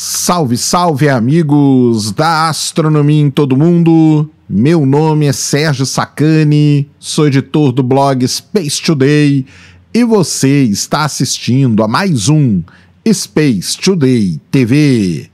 Salve, salve amigos da astronomia em todo mundo. Meu nome é Sérgio Sacani, sou editor do blog Space Today e você está assistindo a mais um Space Today TV.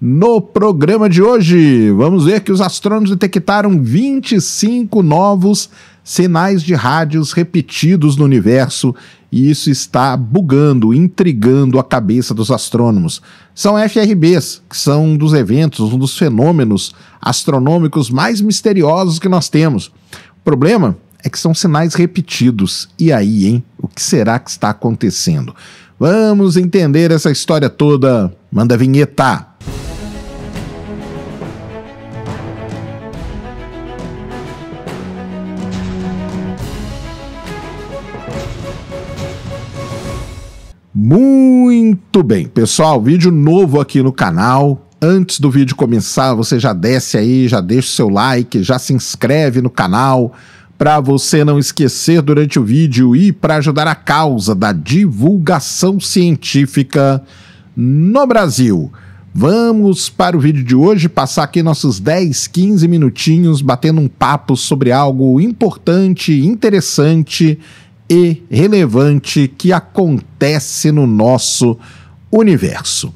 No programa de hoje, vamos ver que os astrônomos detectaram 25 novos sinais de rádios repetidos no universo e isso está bugando, intrigando a cabeça dos astrônomos. São FRBs, que são um dos eventos, um dos fenômenos astronômicos mais misteriosos que nós temos. O problema é que são sinais repetidos. E aí, hein? O que será que está acontecendo? Vamos entender essa história toda. Manda vinheta. Muito bem, pessoal, vídeo novo aqui no canal. Antes do vídeo começar, você já desce aí, já deixa o seu like, já se inscreve no canal para você não esquecer durante o vídeo e para ajudar a causa da divulgação científica no Brasil. Vamos para o vídeo de hoje, passar aqui nossos 10, 15 minutinhos batendo um papo sobre algo importante, interessante e relevante que acontece no nosso universo.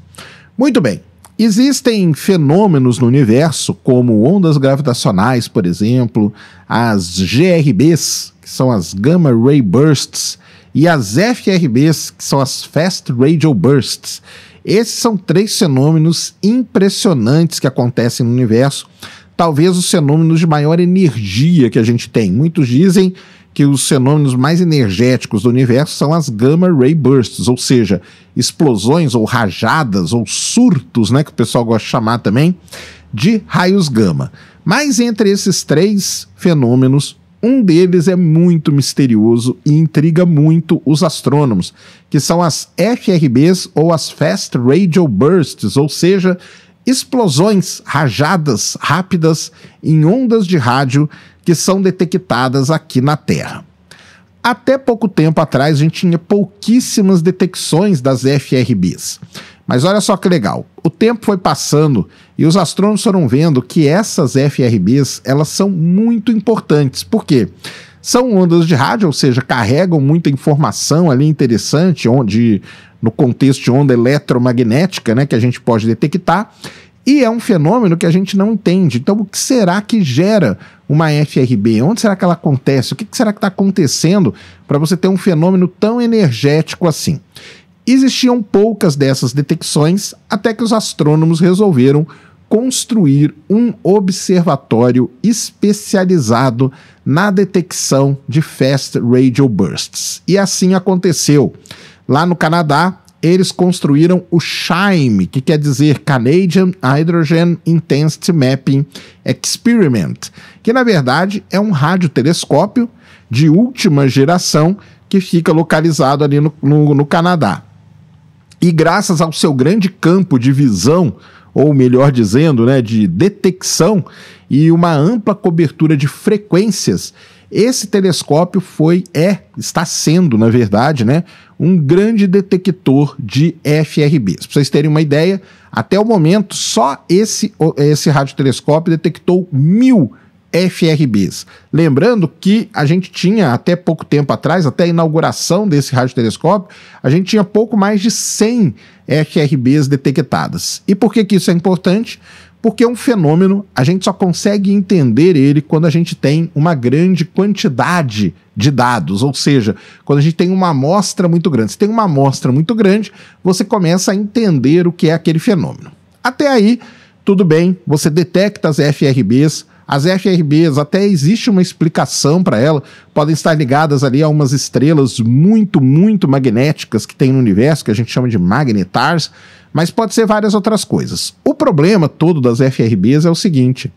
Muito bem. Existem fenômenos no universo, como ondas gravitacionais, por exemplo, as GRBs, que são as Gamma Ray Bursts, e as FRBs, que são as Fast Radio Bursts. Esses são três fenômenos impressionantes que acontecem no universo, talvez os fenômenos de maior energia que a gente tem. Muitos dizem que os fenômenos mais energéticos do universo são as gamma ray bursts, ou seja, explosões ou rajadas ou surtos, né, que o pessoal gosta de chamar também, de raios gama. Mas entre esses três fenômenos, um deles é muito misterioso e intriga muito os astrônomos, que são as FRBs ou as Fast Radio Bursts, ou seja, explosões, rajadas rápidas em ondas de rádio que são detectadas aqui na Terra. Até pouco tempo atrás a gente tinha pouquíssimas detecções das FRBs. Mas olha só que legal, o tempo foi passando e os astrônomos foram vendo que essas FRBs, elas são muito importantes. Por quê? São ondas de rádio, ou seja, carregam muita informação ali interessante, onde no contexto de onda eletromagnética, né, que a gente pode detectar, e é um fenômeno que a gente não entende. Então, o que será que gera uma FRB? Onde será que ela acontece? O que será que está acontecendo para você ter um fenômeno tão energético assim? Existiam poucas dessas detecções até que os astrônomos resolveram construir um observatório especializado na detecção de fast radio bursts. E assim aconteceu. Lá no Canadá, eles construíram o CHIME, que quer dizer Canadian Hydrogen Intensity Mapping Experiment, que na verdade é um radiotelescópio de última geração que fica localizado ali no, no, no Canadá. E graças ao seu grande campo de visão, ou melhor dizendo, né, de detecção e uma ampla cobertura de frequências, esse telescópio foi, é, está sendo, na verdade, né, um grande detector de FRBs. Para vocês terem uma ideia, até o momento, só esse, esse radiotelescópio detectou mil FRBs. Lembrando que a gente tinha até pouco tempo atrás, até a inauguração desse radiotelescópio, a gente tinha pouco mais de 100 FRBs detectadas. E por que, que isso é importante? Porque é um fenômeno, a gente só consegue entender ele quando a gente tem uma grande quantidade de dados, ou seja, quando a gente tem uma amostra muito grande. Se tem uma amostra muito grande, você começa a entender o que é aquele fenômeno. Até aí, tudo bem, você detecta as FRBs, as FRBs, até existe uma explicação para ela, podem estar ligadas ali a umas estrelas muito, muito magnéticas que tem no universo, que a gente chama de magnetars, mas pode ser várias outras coisas. O problema todo das FRBs é o seguinte: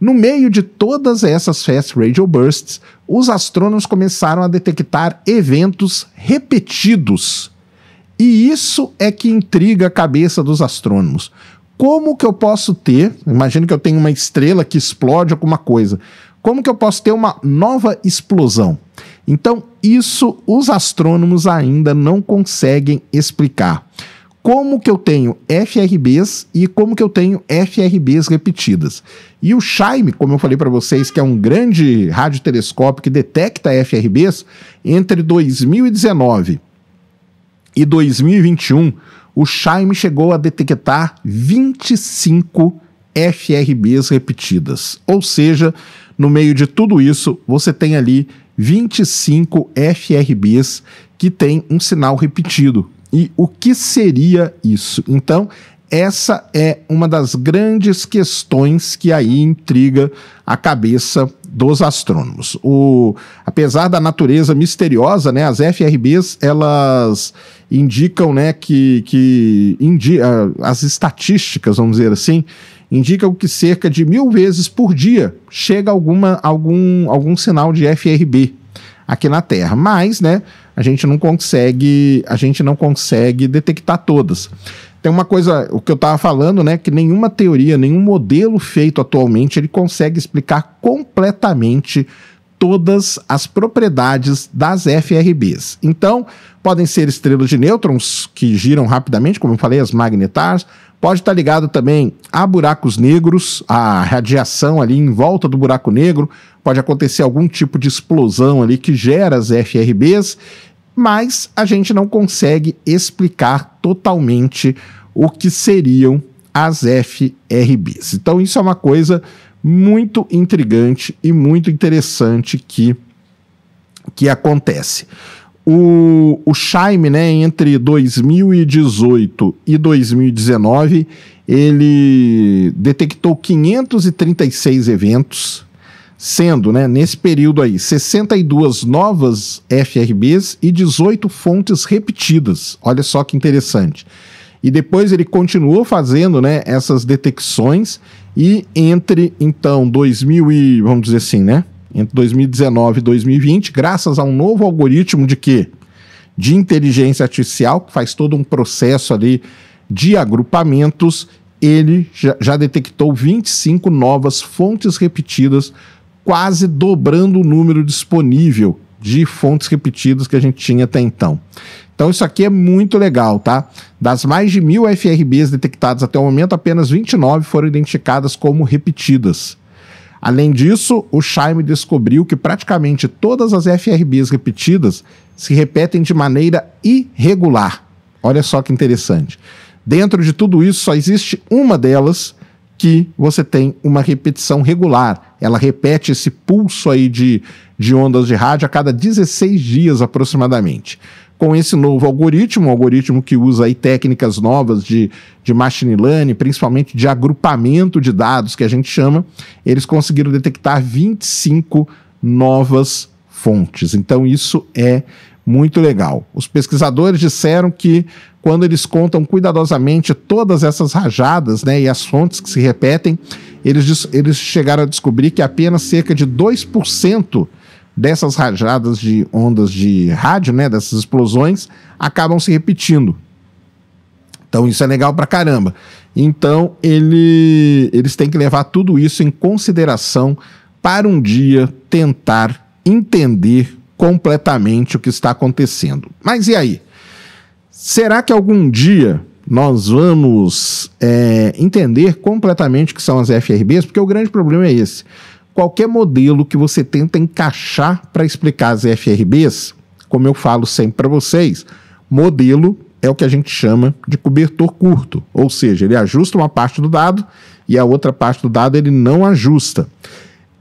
no meio de todas essas fast radio bursts, os astrônomos começaram a detectar eventos repetidos. E isso é que intriga a cabeça dos astrônomos. Como que eu posso ter? Imagino que eu tenho uma estrela que explode alguma coisa. Como que eu posso ter uma nova explosão? Então, isso os astrônomos ainda não conseguem explicar como que eu tenho FRBs e como que eu tenho FRBs repetidas. E o Chime, como eu falei para vocês, que é um grande radiotelescópio que detecta FRBs, entre 2019 e 2021, o Chime chegou a detectar 25 FRBs repetidas. Ou seja, no meio de tudo isso, você tem ali 25 FRBs que tem um sinal repetido, e o que seria isso? Então, essa é uma das grandes questões que aí intriga a cabeça dos astrônomos. O, apesar da natureza misteriosa, né, as FRBs elas indicam, né, que, que indi ah, as estatísticas, vamos dizer assim, indicam que cerca de mil vezes por dia chega alguma algum algum sinal de FRB aqui na Terra. Mas, né, a gente não consegue, a gente não consegue detectar todas. Tem uma coisa, o que eu estava falando, né, que nenhuma teoria, nenhum modelo feito atualmente, ele consegue explicar completamente todas as propriedades das FRBs. Então, podem ser estrelas de nêutrons que giram rapidamente, como eu falei, as magnetars. Pode estar ligado também a buracos negros, a radiação ali em volta do buraco negro. Pode acontecer algum tipo de explosão ali que gera as FRBs, mas a gente não consegue explicar totalmente o que seriam as FRBs. Então, isso é uma coisa muito intrigante e muito interessante que, que acontece. O, o Chaime, né, entre 2018 e 2019, ele detectou 536 eventos, sendo, né, nesse período aí, 62 novas FRBs e 18 fontes repetidas. Olha só que interessante. E depois ele continuou fazendo, né, essas detecções e entre então 2000 e, vamos dizer assim, né? Entre 2019 e 2020, graças a um novo algoritmo de quê? De inteligência artificial, que faz todo um processo ali de agrupamentos, ele já, já detectou 25 novas fontes repetidas, quase dobrando o número disponível de fontes repetidas que a gente tinha até então. Então isso aqui é muito legal, tá? Das mais de mil FRBs detectadas até o momento, apenas 29 foram identificadas como repetidas. Além disso, o Scheim descobriu que praticamente todas as FRBs repetidas se repetem de maneira irregular. Olha só que interessante. Dentro de tudo isso, só existe uma delas que você tem uma repetição regular. Ela repete esse pulso aí de, de ondas de rádio a cada 16 dias aproximadamente com esse novo algoritmo, um algoritmo que usa aí técnicas novas de, de machine learning, principalmente de agrupamento de dados, que a gente chama, eles conseguiram detectar 25 novas fontes. Então, isso é muito legal. Os pesquisadores disseram que quando eles contam cuidadosamente todas essas rajadas né, e as fontes que se repetem, eles, eles chegaram a descobrir que apenas cerca de 2% dessas rajadas de ondas de rádio, né, dessas explosões, acabam se repetindo. Então isso é legal pra caramba. Então ele, eles têm que levar tudo isso em consideração para um dia tentar entender completamente o que está acontecendo. Mas e aí? Será que algum dia nós vamos é, entender completamente o que são as FRBs? Porque o grande problema é esse qualquer modelo que você tenta encaixar para explicar as FRBs, como eu falo sempre para vocês, modelo é o que a gente chama de cobertor curto, ou seja, ele ajusta uma parte do dado e a outra parte do dado ele não ajusta.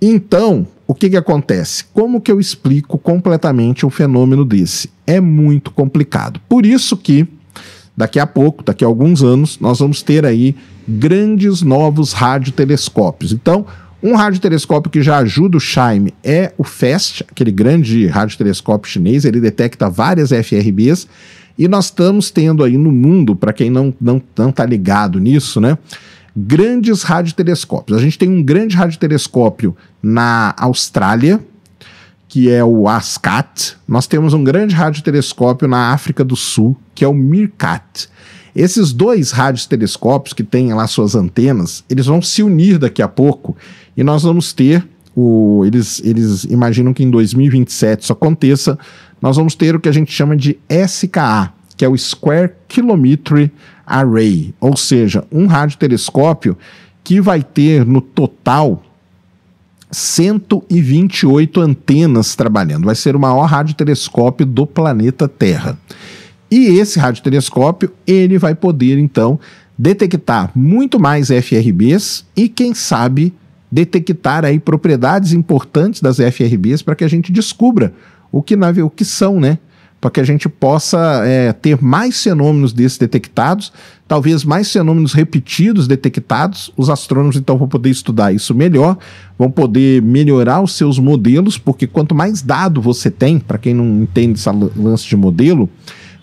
Então, o que, que acontece? Como que eu explico completamente um fenômeno desse? É muito complicado. Por isso que daqui a pouco, daqui a alguns anos, nós vamos ter aí grandes novos radiotelescópios. Então, um radiotelescópio que já ajuda o Scheim é o FAST, aquele grande radiotelescópio chinês, ele detecta várias FRBs, e nós estamos tendo aí no mundo, para quem não está não, não tá ligado nisso, né? Grandes radiotelescópios. A gente tem um grande radiotelescópio na Austrália, que é o ASCAT. Nós temos um grande radiotelescópio na África do Sul, que é o MIRCAT. Esses dois radiotelescópios que têm lá suas antenas, eles vão se unir daqui a pouco e nós vamos ter o, eles, eles imaginam que em 2027 isso aconteça, nós vamos ter o que a gente chama de SKA, que é o Square Kilometre Array, ou seja, um radiotelescópio que vai ter no total 128 antenas trabalhando. Vai ser o maior radiotelescópio do planeta Terra. E esse radiotelescópio, ele vai poder então detectar muito mais FRBs e quem sabe detectar aí propriedades importantes das FRBs para que a gente descubra o que, na, o que são, né? Para que a gente possa é, ter mais fenômenos desses detectados, talvez mais fenômenos repetidos detectados. Os astrônomos, então, vão poder estudar isso melhor, vão poder melhorar os seus modelos, porque quanto mais dado você tem, para quem não entende esse lance de modelo,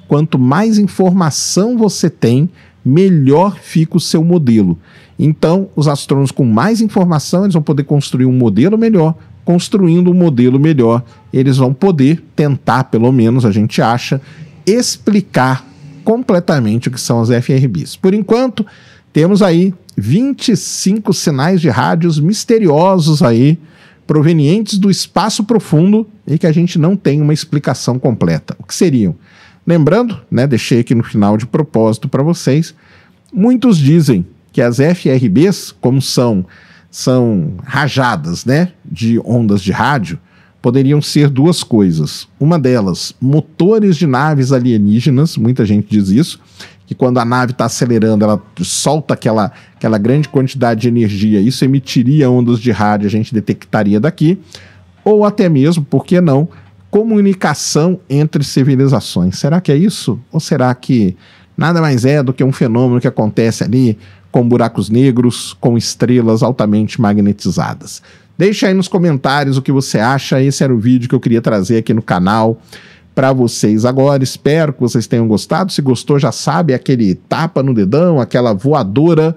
Quanto mais informação você tem, melhor fica o seu modelo. Então, os astrônomos com mais informação, eles vão poder construir um modelo melhor. Construindo um modelo melhor, eles vão poder tentar, pelo menos a gente acha, explicar completamente o que são as FRBs. Por enquanto, temos aí 25 sinais de rádios misteriosos aí, provenientes do espaço profundo e que a gente não tem uma explicação completa. O que seriam? Lembrando, né, deixei aqui no final de propósito para vocês, muitos dizem que as FRBs, como são são rajadas, né, de ondas de rádio, poderiam ser duas coisas. Uma delas, motores de naves alienígenas, muita gente diz isso, que quando a nave está acelerando, ela solta aquela, aquela grande quantidade de energia, isso emitiria ondas de rádio, a gente detectaria daqui, ou até mesmo, por que não, comunicação entre civilizações. Será que é isso? Ou será que nada mais é do que um fenômeno que acontece ali com buracos negros, com estrelas altamente magnetizadas? Deixa aí nos comentários o que você acha. Esse era o vídeo que eu queria trazer aqui no canal para vocês agora. Espero que vocês tenham gostado. Se gostou, já sabe, aquele tapa no dedão, aquela voadora